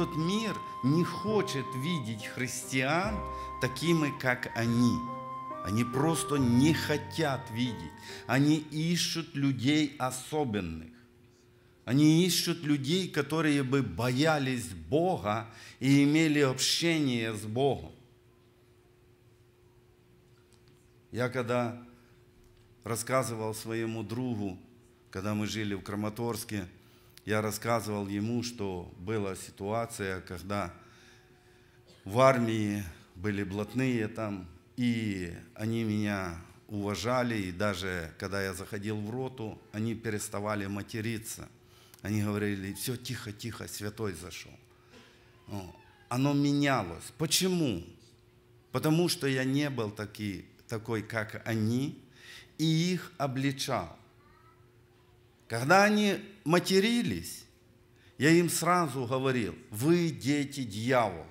Этот мир не хочет видеть христиан такими, как они. Они просто не хотят видеть. Они ищут людей особенных. Они ищут людей, которые бы боялись Бога и имели общение с Богом. Я когда рассказывал своему другу, когда мы жили в Краматорске – я рассказывал ему, что была ситуация, когда в армии были блатные там, и они меня уважали, и даже когда я заходил в роту, они переставали материться. Они говорили, все, тихо, тихо, святой зашел. Оно менялось. Почему? Потому что я не был таки, такой, как они, и их обличал. Когда они матерились, я им сразу говорил, вы дети дьявола.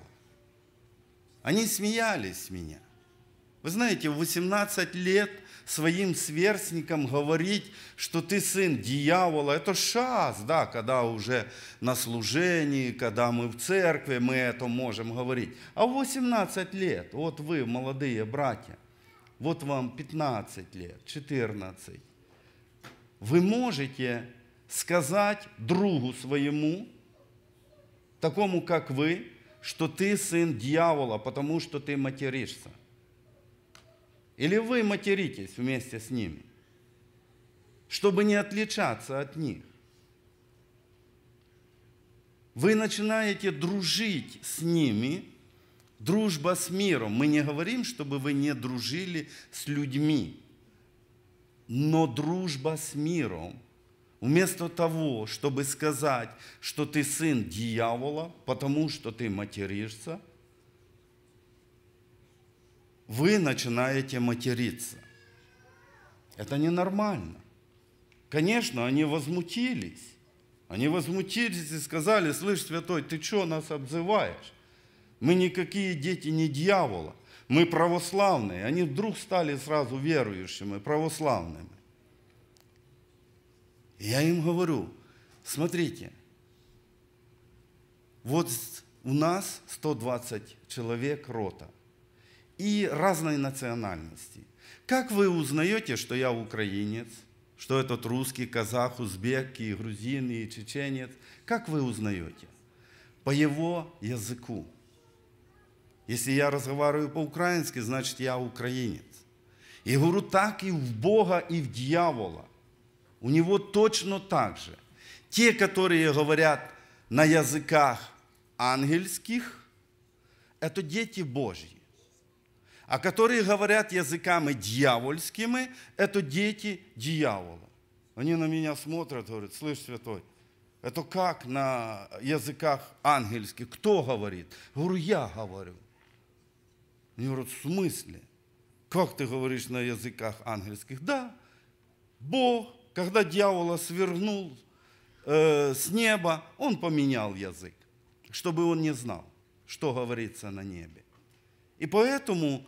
Они смеялись меня. Вы знаете, в 18 лет своим сверстникам говорить, что ты сын дьявола, это шанс, да, когда уже на служении, когда мы в церкви, мы это можем говорить. А в 18 лет, вот вы, молодые братья, вот вам 15 лет, 14, вы можете сказать другу своему, такому как вы, что ты сын дьявола, потому что ты материшься. Или вы материтесь вместе с ними, чтобы не отличаться от них. Вы начинаете дружить с ними, дружба с миром. Мы не говорим, чтобы вы не дружили с людьми, но дружба с миром, вместо того, чтобы сказать, что ты сын дьявола, потому что ты материшься, вы начинаете материться. Это ненормально. Конечно, они возмутились. Они возмутились и сказали, слышь, святой, ты что нас обзываешь? Мы никакие дети не дьявола мы православные. Они вдруг стали сразу верующими, православными. И я им говорю, смотрите, вот у нас 120 человек рота и разной национальности. Как вы узнаете, что я украинец, что этот русский, казах, узбек, и грузин, и чеченец? Как вы узнаете? По его языку. Если я разговариваю по-украински, значит я украинец. И говорю, так и в Бога, и в дьявола. У него точно так же. Те, которые говорят на языках ангельских, это дети Божьи. А которые говорят языками дьявольскими, это дети дьявола. Они на меня смотрят, говорят, слышь, святой, это как на языках ангельских? Кто говорит? Говорю, я говорю. Они говорят, в смысле? Как ты говоришь на языках ангельских? Да, Бог, когда дьявола свернул э, с неба, он поменял язык, чтобы он не знал, что говорится на небе. И поэтому,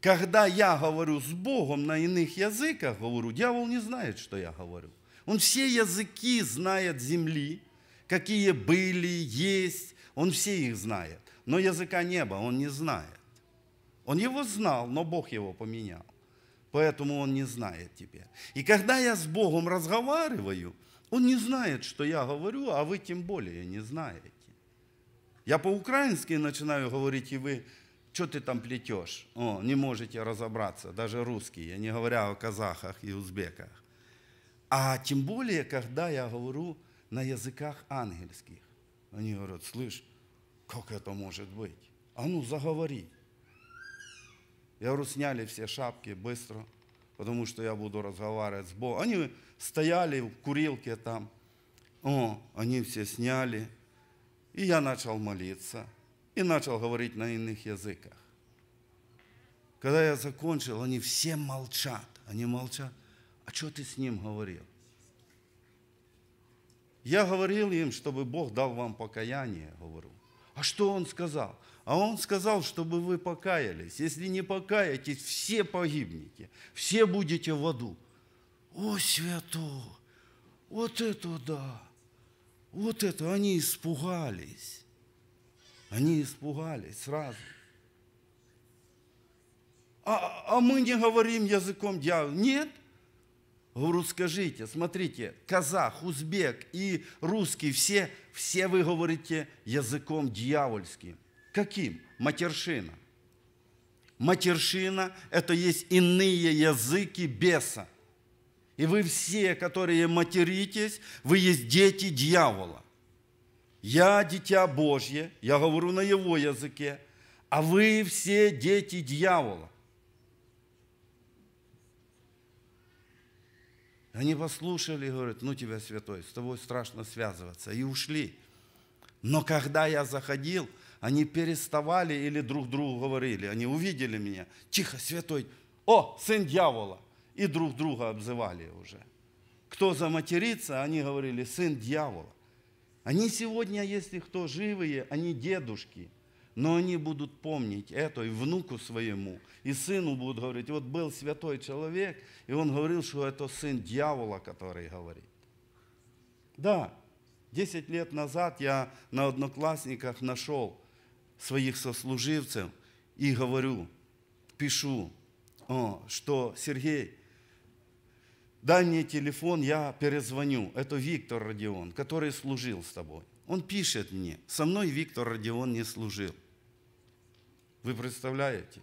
когда я говорю с Богом на иных языках, говорю, дьявол не знает, что я говорю. Он все языки знает земли, какие были, есть, он все их знает. Но языка неба он не знает. Он его знал, но Бог его поменял. Поэтому он не знает теперь. И когда я с Богом разговариваю, он не знает, что я говорю, а вы тем более не знаете. Я по-украински начинаю говорить, и вы, что ты там плетешь? О, не можете разобраться, даже русский, я не говоря о казахах и узбеках. А тем более, когда я говорю на языках ангельских. Они говорят, слышь, как это может быть? А ну заговори. Я говорю, сняли все шапки быстро, потому что я буду разговаривать с Богом. Они стояли в курилке там. О, они все сняли. И я начал молиться. И начал говорить на иных языках. Когда я закончил, они все молчат. Они молчат. А что ты с ним говорил? Я говорил им, чтобы Бог дал вам покаяние, говорю. А что он сказал? А он сказал, чтобы вы покаялись. Если не покаетесь, все погибнете, все будете в аду. О, свято! Вот это да! Вот это они испугались. Они испугались сразу. А, а мы не говорим языком дьявола. Нет, Говорю, скажите, смотрите, казах, узбек и русский, все, все вы говорите языком дьявольским. Каким? Матершина. Матершина – это есть иные языки беса. И вы все, которые материтесь, вы есть дети дьявола. Я дитя Божье, я говорю на его языке, а вы все дети дьявола. Они послушали и говорят, ну тебя, святой, с тобой страшно связываться. И ушли. Но когда я заходил, они переставали или друг другу говорили. Они увидели меня. Тихо, святой. О, сын дьявола. И друг друга обзывали уже. Кто за материться? они говорили, сын дьявола. Они сегодня, если кто живые, они дедушки – но они будут помнить это и внуку своему, и сыну будут говорить. вот был святой человек, и он говорил, что это сын дьявола, который говорит. Да, десять лет назад я на одноклассниках нашел своих сослуживцев и говорю, пишу, о, что Сергей, дай мне телефон, я перезвоню. Это Виктор Родион, который служил с тобой. Он пишет мне, со мной Виктор Родион не служил. Вы представляете?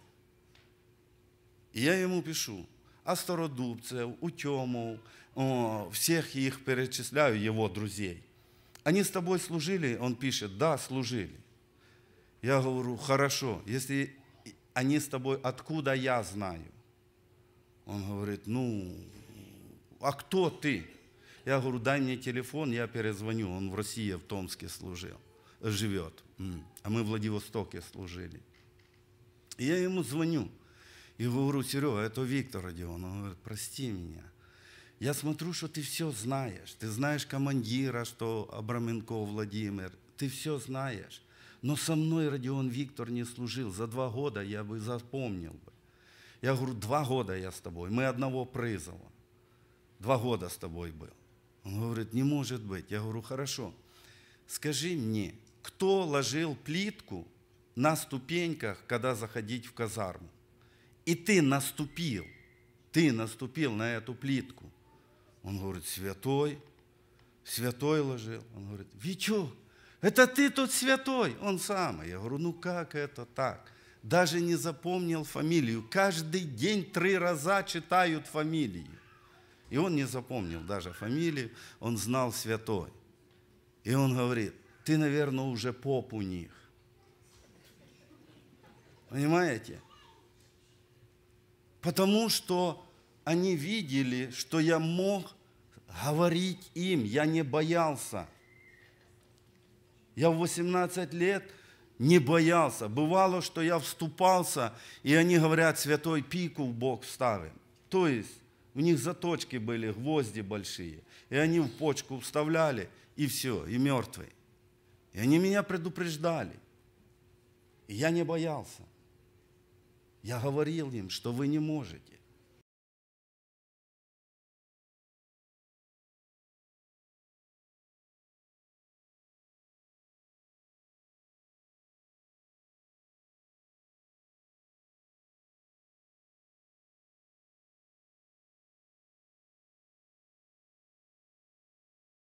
И я ему пишу, а стародубцев, утемов, о, всех их перечисляю, его друзей. Они с тобой служили? Он пишет, да, служили. Я говорю, хорошо, если они с тобой, откуда я знаю? Он говорит, ну, а кто ты? Я говорю, дай мне телефон, я перезвоню. Он в России, в Томске служил, живет. А мы в Владивостоке служили я ему звоню. И говорю, Серега, это Виктор Родион. Он говорит, прости меня. Я смотрю, что ты все знаешь. Ты знаешь командира, что Абраменко Владимир. Ты все знаешь. Но со мной Родион Виктор не служил. За два года я бы запомнил бы. Я говорю, два года я с тобой. Мы одного призова. Два года с тобой был. Он говорит, не может быть. Я говорю, хорошо. Скажи мне, кто ложил плитку на ступеньках, когда заходить в казарму. И ты наступил, ты наступил на эту плитку. Он говорит, святой, святой ложил. Он говорит, Вичук, это ты тут святой, он самый. Я говорю, ну как это так? Даже не запомнил фамилию. Каждый день три раза читают фамилию. И он не запомнил даже фамилию, он знал святой. И он говорит, ты, наверное, уже поп у них. Понимаете? Потому что они видели, что я мог говорить им, я не боялся. Я в 18 лет не боялся. Бывало, что я вступался, и они говорят, святой пику в Бог вставим. То есть у них заточки были, гвозди большие. И они в почку вставляли, и все, и мертвый. И они меня предупреждали. И я не боялся. Я говорил им, что вы не можете.